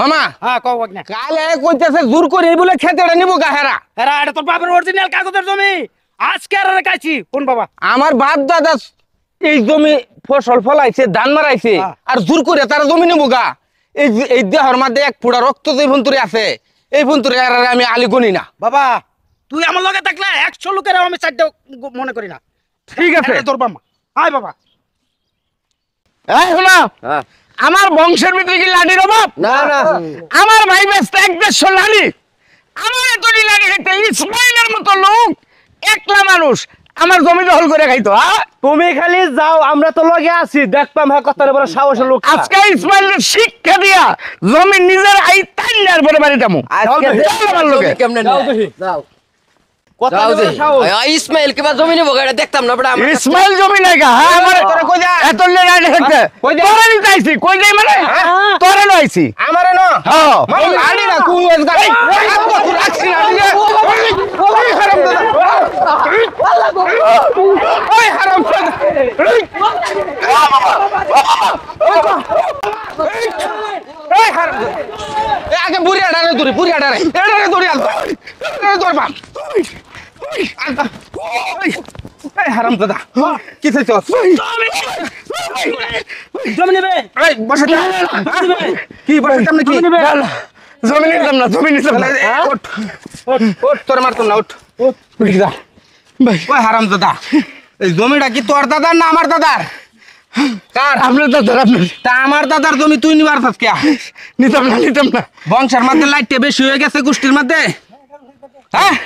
মামা হ্যাঁ কালে কইতেছে জোর করে বলে খেতেড়া নিব গাহেরা এরা এটা তোর বাপের অরিজিনাল কাগজের জমি আজকে আর কাছি কোন বাবা আমার বাপ দাদা এই জমি ফসল ফলাইছে ধান মারাইছে হ্যাঁ। আর জোর করে তারা জমি নিব গা এই এই দেহর মধ্যে এক ফুড়া রক্ত যে ভন্তুরে আছে এই ভন্তুরে আর আমি আলি গনি না বাবা তুই আমার লগে থাকলে একশো লোকের আমি চারটে মনে করি না ঠিক আছে তোর বাবা আয় বাবা হ্যাঁ শোনা হ্যাঁ আমার বংশের ভিতরে কি লাঠির অভাব না না আমার ভাই ব্যস্ত এক দেড়শো লাঠি আমার এত লাঠি খাইতে ইসমাইলের মতো লোক একলা মানুষ আমার জমি দখল করে খাইতো হ্যাঁ তুমি খালি যাও আমরা তো লগে আছি দেখতাম হ্যাঁ কথার বড় সাহস লোক আজকে ইসমাইল শিক্ষা দিয়া জমি নিজের আই তাইনার পরে বাড়ি যাবো আজকে কেমনে যাও ইসমাইল কিবা জমি নিব দেখতাম না বড় ইসমাইল জমি নাই গা হ্যাঁ আমার তোরা কই যা এত লে হ্যাঁ, কই যাই মানে হ্যাঁ, হ্যাঁ। তোরা নো আইছি আমারে নো আড়ি না তুই রাখছি আগে বুড়ি আড়ারে দূরে বুড়ি আড়ারে এড়ারে দূরে আলতো এড়ারে দূরে হারাম দাদা কি বসে হ্যাঁ? কি বসে না হ্যাঁ? না ওঠ ওঠ তোর না ওঠ ওঠ ভাই ওই এই জমিটা কি তোর দাদার না আমার দাদার কার আপনার দাদার আপনার তা আমার দাদার জমি তুই নিবার পাস কিয়া নিতাম না নিতাম না বংশের মধ্যে লাইটটা বেশি হয়ে গেছে গোষ্ঠীর মধ্যে হ্যাঁ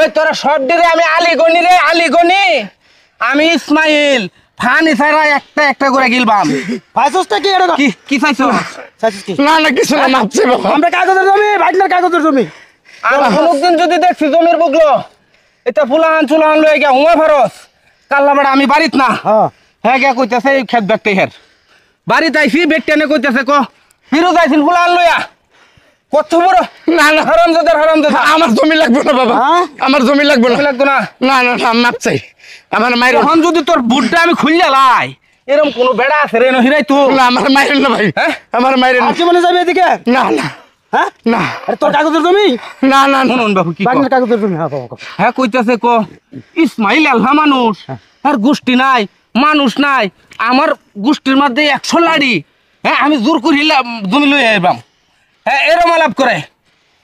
ওই তোরা সর্দি রে আমি আলিগনি রে আলিগনি আমি ইসমাইল ফার্নিচার একটা একটা করে গিলবাম ফাইসসটা কি এটা কি কি ফাইসস না না কিছু না মাপছে বাবা আমরা কাগজের জমি ভাগনার কাগজের জমি আর কোনদিন যদি দেখছি জমির বুগলো এটা ফুলান চুলান লয়ে গিয়া হুয়া ফরস কাল্লা বড় আমি বাড়িত না হ্যাঁ গিয়া কইতাছে এই খেত দেখতে হের বাড়িতে আইছি বেটটানে কইতাছে ক ফিরোজ আইছিন ফুলান লইয়া কত বড় না না হারামজাদার হারামজাদা হ্যাঁ। আমার জমি লাগবে না বাবা হ্যাঁ? আমার জমি লাগবে না লাগবে না না না না মাপ চাই আমার মায়ের এখন যদি তোর বুটটা আমি খুললে লাই এরকম কোনো বেড়া আছে রে নহিরাই তো না আমার মায়ের না ভাই হ্যাঁ? আমার মায়ের না মনে যাবে এদিকে না না মানুষ গোষ্ঠী নাই মানুষ নাই আমার গোষ্ঠীর মধ্যে একশো লাড়ি হ্যাঁ আমি জোর করি জমি লই আইবাম হ্যাঁ এরম আলাপ করে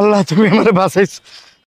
আল্লাহ তুমি আমার বাঁচাইছো